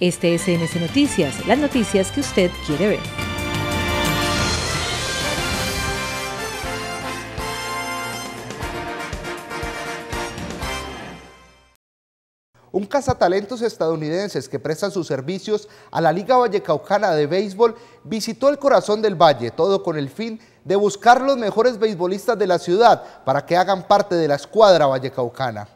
Este es NS Noticias, las noticias que usted quiere ver. un cazatalentos estadounidenses que prestan sus servicios a la Liga Vallecaucana de Béisbol, visitó el corazón del Valle, todo con el fin de buscar los mejores beisbolistas de la ciudad para que hagan parte de la escuadra vallecaucana.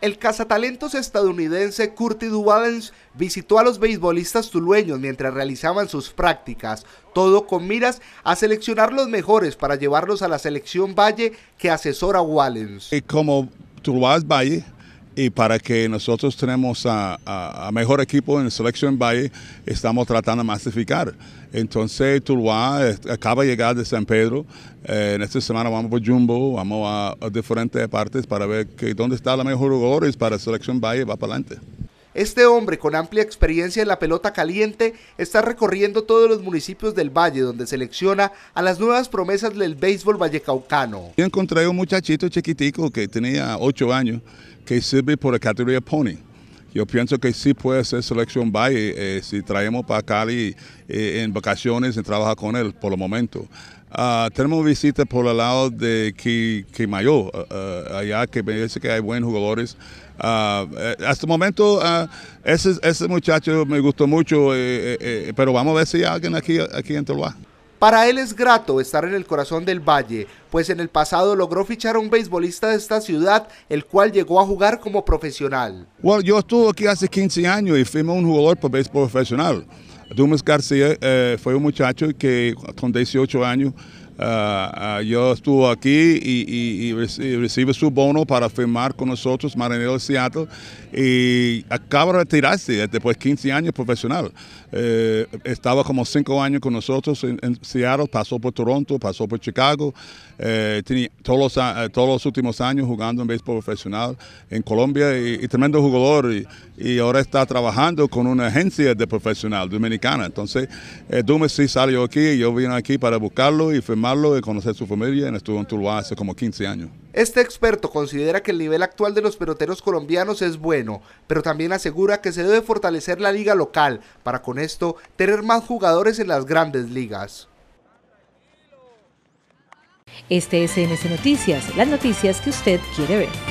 El cazatalentos estadounidense Curtis Duvalens visitó a los beisbolistas tulueños mientras realizaban sus prácticas, todo con miras a seleccionar los mejores para llevarlos a la selección Valle que asesora Wallens. Como Valle, y para que nosotros tenemos a, mejor equipo en Selección Valle, estamos tratando de masificar. Entonces Tuluá acaba de llegar de San Pedro, eh, en esta semana vamos por Jumbo, vamos a, diferentes partes para ver que, dónde está los mejor jugadores para Selección Valle, va para adelante. Este hombre con amplia experiencia en la pelota caliente está recorriendo todos los municipios del valle donde selecciona a las nuevas promesas del béisbol vallecaucano. Yo encontré un muchachito chiquitico que tenía 8 años que sirve por la categoría Pony yo pienso que sí puede ser selección Valle eh, si traemos para Cali eh, en vacaciones y trabajar con él por el momento. Ah, tenemos visitas por el lado de Quimayo, eh, allá que me dice que hay buenos jugadores. Ah, hasta el momento, ah, ese, ese, muchacho me gustó mucho, pero vamos a ver si hay alguien aquí, aquí en Toluá. Para él es grato estar en el corazón del Valle, pues en el pasado logró fichar a un beisbolista de esta ciudad, el cual llegó a jugar como profesional. Bueno, yo estuve aquí hace 15 años y fui un jugador por béisbol profesional. Dumas García eh, fue un muchacho que con 18 años Ah, ah, yo estuve aquí y, y, recibe su bono para firmar con nosotros, Marinero de Seattle, y acaba de retirarse después de 15 años profesional. Eh, estaba como 5 años con nosotros en, Seattle, pasó por Toronto, pasó por Chicago, eh, todos los, eh, todos los últimos años jugando en béisbol profesional en Colombia y, tremendo jugador y, ahora está trabajando con una agencia de profesional dominicana. Entonces, eh, Dume sí salió aquí, yo vine aquí para buscarlo y firmar de conocer su familia. En estuvo en hace como 15 años. Este experto considera que el nivel actual de los peloteros colombianos es bueno, pero también asegura que se debe fortalecer la liga local para con esto tener más jugadores en las grandes ligas. Este es NS Noticias, las noticias que usted quiere ver.